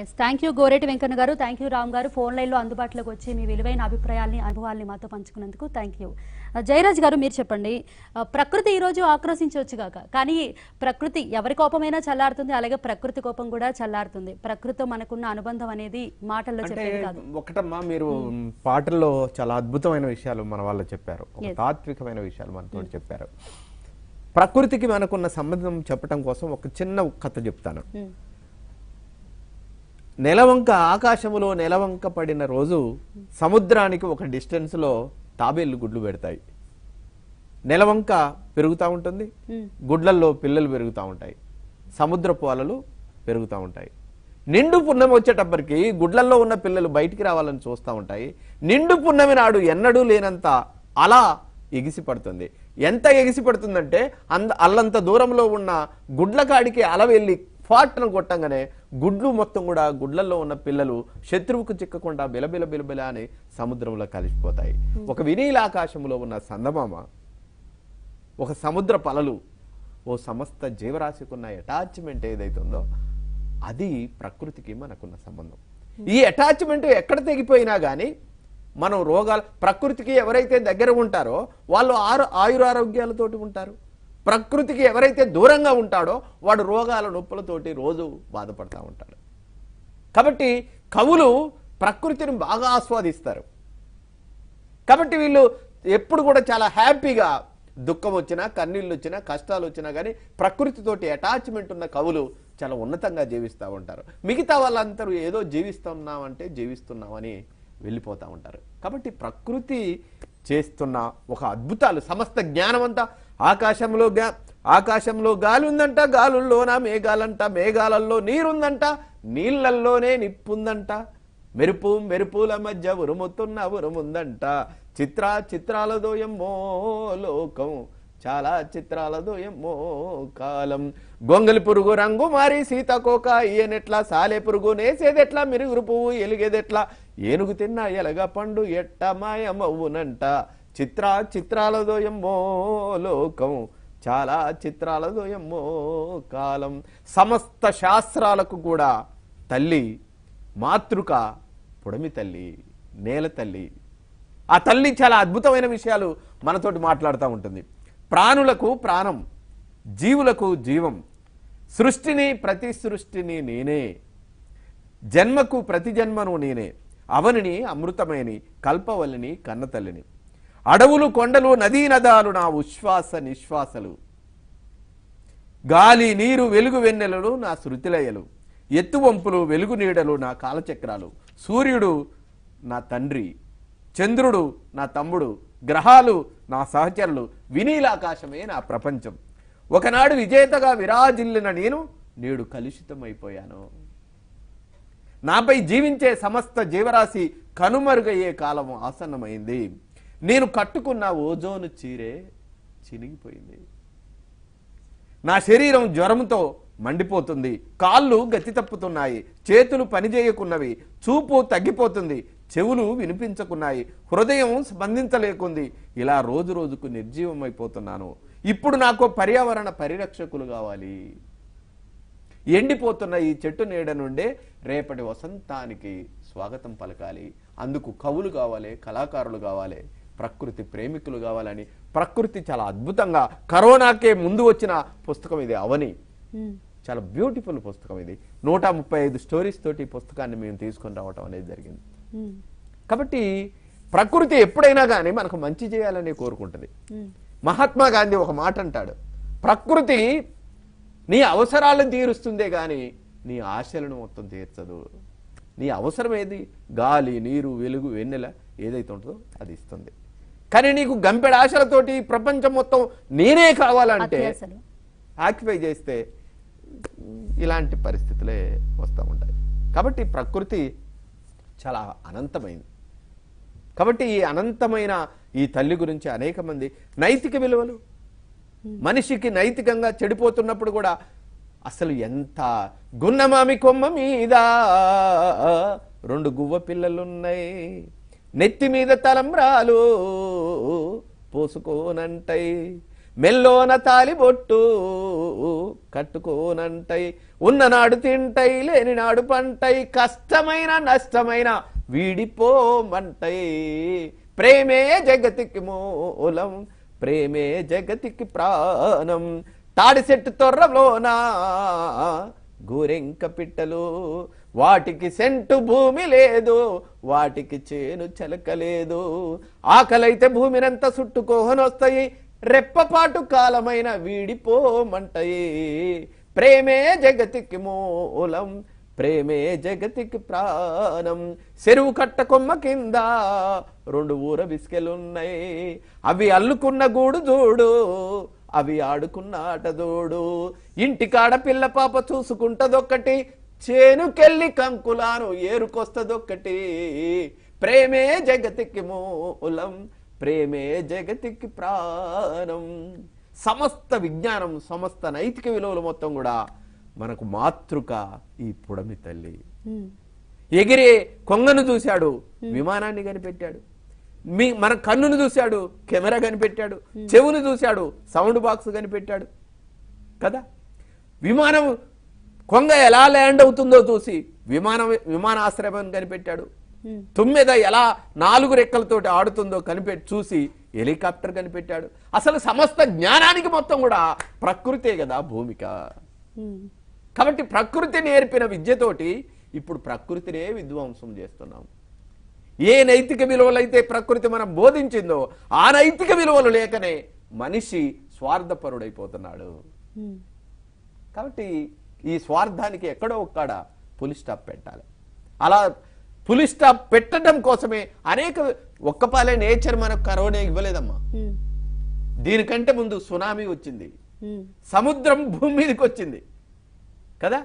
Yes thank you Goreti Venkanna garu thank you Ram గారు phone లైన్లో అందుబాటులోకి వచ్చి మీ విలువైన అభిప్రాయాల్ని అనుభవాల్ని మాతో పంచుకున్నందుకు థ్యాంక్ యూ uh, జయరాజ్ గారు మీరు చెప్పండి uh, ప్రకృతి ఈరోజు ఆక్రోశించవచ్చు కాక కానీ ప్రకృతి ఎవరి కోపమైనా చల్లారుతుంది అలాగే ప్రకృతి కోపం కూడా చల్లారుతుంది ప్రకృతితో మనకున్న అనుబంధం అనేది మాటల్లో చెప్పేది కాదు ఒకటమ్మా మీరు hmm. పాటల్లో చాలా అద్భుతమైన విషయాలు మన వాళ్ళు చెప్పారు తాత్వికమైన విషయాలు మనతో hmm. చెప్పారు ప్రకృతికి మనకున్న సంబంధం చెప్పడం కోసం ఒక చిన్న కథ చెప్తాను hmm. నెలవంక ఆకాశములో నెలవంక పడిన రోజు సముద్రానికి ఒక డిస్టెన్స్లో తాబేళ్ళు గుడ్లు పెడతాయి నెలవంక పెరుగుతూ ఉంటుంది గుడ్లల్లో పిల్లలు పెరుగుతూ ఉంటాయి సముద్రపు అలలు పెరుగుతూ ఉంటాయి నిండు పున్నమి వచ్చేటప్పటికి గుడ్లల్లో ఉన్న పిల్లలు బయటికి రావాలని చూస్తూ ఉంటాయి నిండు పున్నమి నాడు ఎన్నడూ లేనంత అలా ఎగిసి పడుతుంది ఎంత ఎగిసి పడుతుందంటే అంద అల్లంత దూరంలో ఉన్న గుడ్ల కాడికి అల వెళ్ళి ఫాట్ను కొట్టంగానే గుడ్లు మొత్తం కూడా గుడ్లల్లో ఉన్న పిల్లలు శత్రువుకు చిక్కకుండా బిలబిల బిలబిల అని సముద్రంలో కలిసిపోతాయి ఒక వినీల ఆకాశంలో ఉన్న సందమామ ఒక సముద్ర పలలు ఓ సమస్త జీవరాశికున్న అటాచ్మెంట్ ఏదైతుందో అది ప్రకృతికి మనకున్న సంబంధం ఈ అటాచ్మెంట్ ఎక్కడ తెగిపోయినా కానీ మనం రోగాలు ప్రకృతికి ఎవరైతే దగ్గర ఉంటారో వాళ్ళు ఆరు ఆయురారోగ్యాలతోటి ఉంటారు ప్రకృతికి ఎవరైతే దూరంగా ఉంటాడో వాడు రోగాల నొప్పులతోటి రోజు బాధపడుతూ ఉంటాడు కాబట్టి కవులు ప్రకృతిని బాగా ఆస్వాదిస్తారు కాబట్టి వీళ్ళు ఎప్పుడు కూడా చాలా హ్యాపీగా దుఃఖం వచ్చినా కన్నీళ్ళు వచ్చినా కష్టాలు వచ్చినా కానీ ప్రకృతితోటి అటాచ్మెంట్ ఉన్న కవులు చాలా ఉన్నతంగా జీవిస్తూ ఉంటారు మిగతా వాళ్ళందరూ ఏదో జీవిస్తున్నామంటే జీవిస్తున్నామని వెళ్ళిపోతూ ఉంటారు కాబట్టి ప్రకృతి చేస్తున్న ఒక అద్భుతాలు సమస్త జ్ఞానం అంతా ఆకాశంలో గా ఆకాశంలో గాలి ఉందంట గాలుల్లోన మేఘాలంట మేఘాలల్లో నీరుందంట నీళ్లల్లోనే నిప్పుందంట మెరుపు మెరుపుల మధ్య ఉరుముతున్న ఉరుముందంట చిత్ర చిత్రాలదో ఎమ్మో లోకం చాలా చిత్రాలతో ఎమ్మో కాలం గొంగలి పురుగు రంగు మారి సీతకోక ఈయనెట్లా సాలే పురుగు నేసేదెట్లా మిరుగురు పువ్వు ఎలిగేదెట్లా ఏనుగు తిన్నా ఎలగ పండు ఎట్ట మాయమవునంట చిత్ర చిత్రాలదోయమ్మో లోకం చాలా చిత్రాలదోయమ్మో కాలం సమస్త శాస్త్రాలకు కూడా తల్లి మాతృక పొడమి తల్లి నేల తల్లి ఆ తల్లి చాలా అద్భుతమైన విషయాలు మనతోటి మాట్లాడుతూ ఉంటుంది ప్రాణులకు ప్రాణం జీవులకు జీవం సృష్టిని ప్రతి సృష్టిని నేనే జన్మకు ప్రతి జన్మను నేనే అవనిని అమృతమైన కల్పవల్లిని కన్నతల్లిని అడవులు కొండలు నదీ నదాలు నా ఉశ్వాస నిశ్వాసలు గాలి నీరు వెలుగు వెన్నెలలు నా శృతిలయలు ఎత్తువంపులు వెలుగు నీడలు నా కాలచక్రాలు సూర్యుడు నా తండ్రి చంద్రుడు నా తమ్ముడు గ్రహాలు నా సహచరులు వినీలాకాశమే నా ప్రపంచం ఒకనాడు విజేతగా విరాజిల్లిన నేను నేడు కలుషితమైపోయాను నాపై జీవించే సమస్త జీవరాశి కనుమరుగయ్యే కాలం ఆసన్నమైంది నేను కట్టుకున్న ఓజోను చీరే చినిగిపోయింది నా శరీరం జ్వరంతో మండిపోతుంది కాళ్ళు గతి తప్పుతున్నాయి చేతులు పనిచేయకున్నవి చూపు తగ్గిపోతుంది చెవులు వినిపించకున్నాయి హృదయం స్పందించలేకుంది ఇలా రోజు రోజుకు నిర్జీవమైపోతున్నాను ఇప్పుడు నాకు పర్యావరణ పరిరక్షకులు కావాలి ఎండిపోతున్న ఈ చెట్టు నీడ నుండే రేపటి వసంతానికి స్వాగతం పలకాలి అందుకు కవులు కావాలి కళాకారులు కావాలి ప్రకృతి ప్రేమికులు కావాలని ప్రకృతి చాలా అద్భుతంగా కరోనాకే ముందు వచ్చిన పుస్తకం ఇది అవని చాలా బ్యూటిఫుల్ పుస్తకం ఇది నూట ముప్పై ఐదు స్టోరీస్ తోటి పుస్తకాన్ని మేము తీసుకొని రావటం అనేది జరిగింది కాబట్టి ప్రకృతి ఎప్పుడైనా కానీ మనకు మంచి చేయాలని కోరుకుంటుంది మహాత్మా గాంధీ ఒక మాట అంటాడు ప్రకృతి నీ అవసరాలను తీరుస్తుందే కానీ నీ ఆశలను మొత్తం తీర్చదు నీ అవసరం ఏది గాలి నీరు వెలుగు వెన్నెల ఏదైతే ఉంటుందో అది ఇస్తుంది కానీ నీకు గంపెడ ఆశలతోటి ప్రపంచం మొత్తం నేనే కావాలంటే ఆక్యుపై చేస్తే ఇలాంటి పరిస్థితులే వస్తూ ఉంటాయి కాబట్టి ప్రకృతి చాలా అనంతమైంది కాబట్టి ఈ అనంతమైన ఈ తల్లి గురించి అనేక మంది నైతిక విలువలు మనిషికి నైతికంగా చెడిపోతున్నప్పుడు కూడా అసలు ఎంత గున్నమామి కొమ్మ మీద రెండు గువ్వ పిల్లలున్నాయి నెత్తి మీద తలంబ్రాలు పోసుకోనంటై మెల్లోన తాలిబొట్టు కట్టుకోనంటై ఉన్ననాడు తింటై లేని నాడు పంటై కష్టమైన నష్టమైన వీడిపోమంటై ప్రేమే జగతికి మూలం ప్రేమే జగతికి ప్రాణం తాడి చెట్టు తొర్రలోనా గోరెంక పిట్టలు వాటికి సెంటు భూమి లేదు వాటికి చేను చెలకలేదు ఆకలైతే భూమినంతా సుట్టుకోహనొస్తాయి రెప్పపాటు కాలమైన వీడిపోమంటాయి ప్రేమే జగతికి మూలం ప్రేమే జగతికి ప్రాణం చెరువు కట్ట కొమ్మ కింద రెండు ఊర బిస్కెలున్నాయి అవి అల్లుకున్న గూడు చూడు అవి ఆడుకున్న ఆట చూడు ఇంటికాడ పిల్ల పాప చూసుకుంటదొక్కటి చేనుకెళ్ళి కంకులాను ఏరుకొస్తదొక్కటి ప్రేమే జగతికి మూలం ప్రేమే జగతికి ప్రాణం సమస్త విజ్ఞానం సమస్త నైతిక విలువలు మొత్తం కూడా మనకు మాతృక ఈ పుడమి తల్లి ఎగిరే కొంగను చూశాడు విమానాన్ని కనిపెట్టాడు మీ మన కన్నును చూశాడు కెమెరా కనిపెట్టాడు చెవును చూశాడు సౌండ్ బాక్స్ కనిపెట్టాడు కదా విమానం కొంగ ఎలా ల్యాండ్ అవుతుందో చూసి విమానం విమానాశ్రయం కనిపెట్టాడు hmm. తుమ్మెద ఎలా నాలుగు రెక్కలతోటి ఆడుతుందో కనిపెట్టి చూసి హెలికాప్టర్ కనిపెట్టాడు అసలు సమస్త జ్ఞానానికి మొత్తం కూడా ప్రకృతే కదా భూమిక hmm. కాబట్టి ప్రకృతి నేర్పిన విద్యతోటి ఇప్పుడు ప్రకృతినే విధ్వంసం చేస్తున్నాం ఏ నైతిక విలువలైతే ప్రకృతి మనం బోధించిందో ఆ నైతిక విలువలు లేకనే మనిషి స్వార్థపరుడైపోతున్నాడు hmm. కాబట్టి ఈ స్వార్థానికి ఎక్కడో ఒక్కడ పులి స్టాప్ పెట్టాలి అలా పులి స్టాప్ పెట్టడం కోసమే అనేక ఒక్కపాలే నేచర్ మనకు కరోనా ఇవ్వలేదమ్మా దీనికంటే ముందు సునామీ వచ్చింది సముద్రం భూమి మీదకి వచ్చింది కదా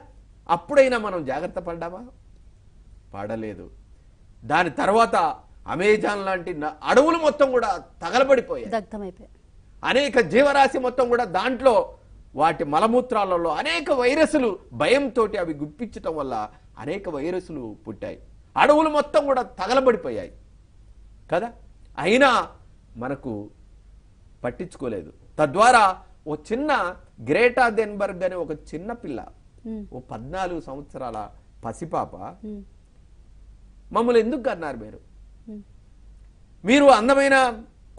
అప్పుడైనా మనం జాగ్రత్త పడ్డామా పడలేదు దాని తర్వాత అమెజాన్ లాంటి అడవులు మొత్తం కూడా తగలబడిపోయాయి అనేక జీవరాశి మొత్తం కూడా దాంట్లో వాటి మలమూత్రాలలో అనేక వైరస్లు భయంతో అవి గుప్పించటం వల్ల అనేక వైరస్లు పుట్టాయి అడవులు మొత్తం కూడా తగలబడిపోయాయి కదా అయినా మనకు పట్టించుకోలేదు తద్వారా ఓ చిన్న గ్రేటా దెన్బర్గ్ అనే ఒక చిన్న పిల్ల ఓ పద్నాలుగు సంవత్సరాల పసిపాప మమ్మల్ని ఎందుకు అన్నారు మీరు మీరు అందమైన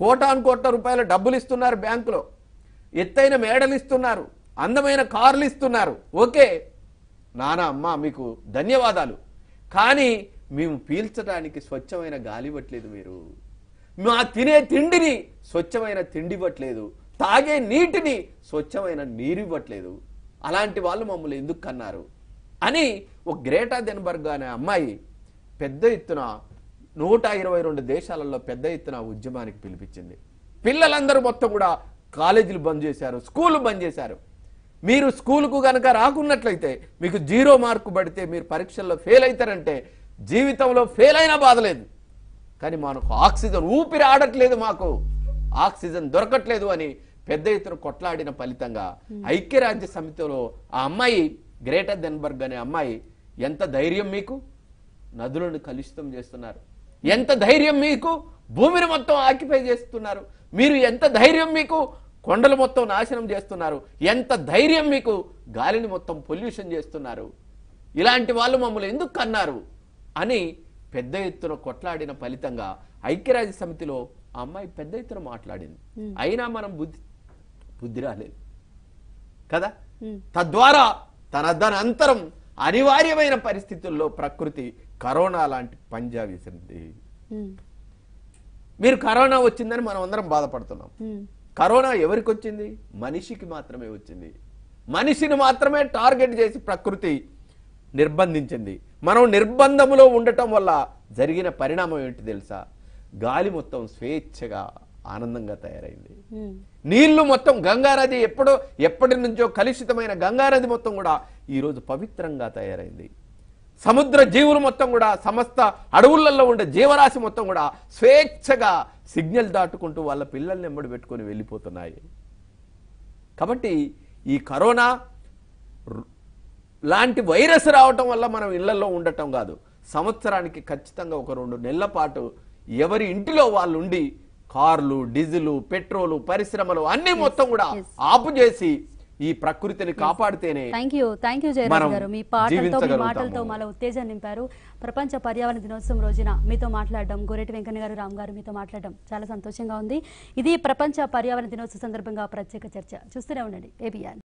కోటాను కోట్ల రూపాయల డబ్బులు ఇస్తున్నారు బ్యాంకులో ఎత్తైన మేడలు ఇస్తున్నారు అందమైన కార్లు ఇస్తున్నారు ఓకే నానా అమ్మ మీకు ధన్యవాదాలు కానీ మేము పీల్చడానికి స్వచ్ఛమైన గాలి ఇవ్వట్లేదు మీరు మా తినే తిండిని స్వచ్ఛమైన తిండి ఇవ్వట్లేదు తాగే నీటిని స్వచ్ఛమైన నీరు ఇవ్వట్లేదు అలాంటి వాళ్ళు మమ్మల్ని ఎందుకు కన్నారు అని ఒక గ్రేటా దెన్బర్గ్ అనే అమ్మాయి పెద్ద ఎత్తున నూట ఇరవై రెండు దేశాలలో పెద్ద ఎత్తున ఉద్యమానికి పిలిపించింది పిల్లలందరూ మొత్తం కూడా కాలేజీలు బంద్ చేశారు స్కూళ్ళు బంద్ చేశారు మీరు స్కూల్కు కనుక రాకున్నట్లయితే మీకు జీరో మార్కు పడితే మీరు పరీక్షల్లో ఫెయిల్ అవుతారంటే జీవితంలో ఫెయిల్ అయినా బాధలేదు కానీ మనకు ఆక్సిజన్ ఊపిరి ఆడట్లేదు మాకు ఆక్సిజన్ దొరకట్లేదు అని పెద్ద ఎత్తున కొట్లాడిన ఫలితంగా hmm. ఐక్యరాజ్య సమితిలో ఆ అమ్మాయి గ్రేటర్ దెన్బర్గ్ అనే అమ్మాయి ఎంత ధైర్యం మీకు నదులను కలుషితం చేస్తున్నారు ఎంత ధైర్యం మీకు భూమిని మొత్తం ఆక్యుపై చేస్తున్నారు మీరు ఎంత ధైర్యం మీకు కొండలు మొత్తం నాశనం చేస్తున్నారు ఎంత ధైర్యం మీకు గాలిని మొత్తం పొల్యూషన్ చేస్తున్నారు ఇలాంటి వాళ్ళు మమ్మల్ని ఎందుకు కన్నారు అని పెద్ద ఎత్తున కొట్లాడిన ఫలితంగా ఐక్యరాజ్య సమితిలో ఆ అమ్మాయి పెద్ద ఎత్తున మాట్లాడింది అయినా మనం బుద్ధి బుద్ధి రాలేదు కదా తద్వారా తన అంతరం అనివార్యమైన పరిస్థితుల్లో ప్రకృతి కరోనా లాంటి పంజా విసిరింది మీరు కరోనా వచ్చిందని మనం అందరం బాధపడుతున్నాం hmm. కరోనా ఎవరికి వచ్చింది మనిషికి మాత్రమే వచ్చింది మనిషిని మాత్రమే టార్గెట్ చేసి ప్రకృతి నిర్బంధించింది మనం నిర్బంధములో ఉండటం వల్ల జరిగిన పరిణామం ఏంటి తెలుసా గాలి మొత్తం స్వేచ్ఛగా ఆనందంగా తయారైంది hmm. నీళ్లు మొత్తం గంగారది ఎప్పుడో ఎప్పటి నుంచో కలుషితమైన గంగారది మొత్తం కూడా ఈరోజు పవిత్రంగా తయారైంది సముద్ర జీవులు మొత్తం కూడా సమస్త అడవులలో ఉండే జీవరాశి మొత్తం కూడా స్వేచ్ఛగా సిగ్నల్ దాటుకుంటూ వాళ్ళ పిల్లల్ని ఎమ్మడి పెట్టుకొని వెళ్ళిపోతున్నాయి కాబట్టి ఈ కరోనా లాంటి వైరస్ రావటం వల్ల మనం ఇళ్లలో ఉండటం కాదు సంవత్సరానికి ఖచ్చితంగా ఒక రెండు నెలల పాటు ఎవరి ఇంటిలో వాళ్ళు ఉండి కార్లు డీజిల్ పెట్రోలు పరిశ్రమలు అన్ని మొత్తం కూడా ఆపు చేసి ఈ ప్రకృతిని కాపాడితేనే thank you thank you Jayaram garu మీ పాటలతో మీ మాటలతో మన ఉత్తేజం నింపారు ప్రపంచ పర్యావరణ దినోత్సవం రోజున మీతో మాట్లాడడం గోరెటి వెంకన్న గారు రామ్ గారు మీతో మాట్లాడడం చాలా సంతోషంగా ఉంది ఇది ప్రపంచ పర్యావరణ దినోత్సవ సందర్భంగా ప్రత్యేక చర్చ చూస్తూనే ఉండండి ఏబిఆర్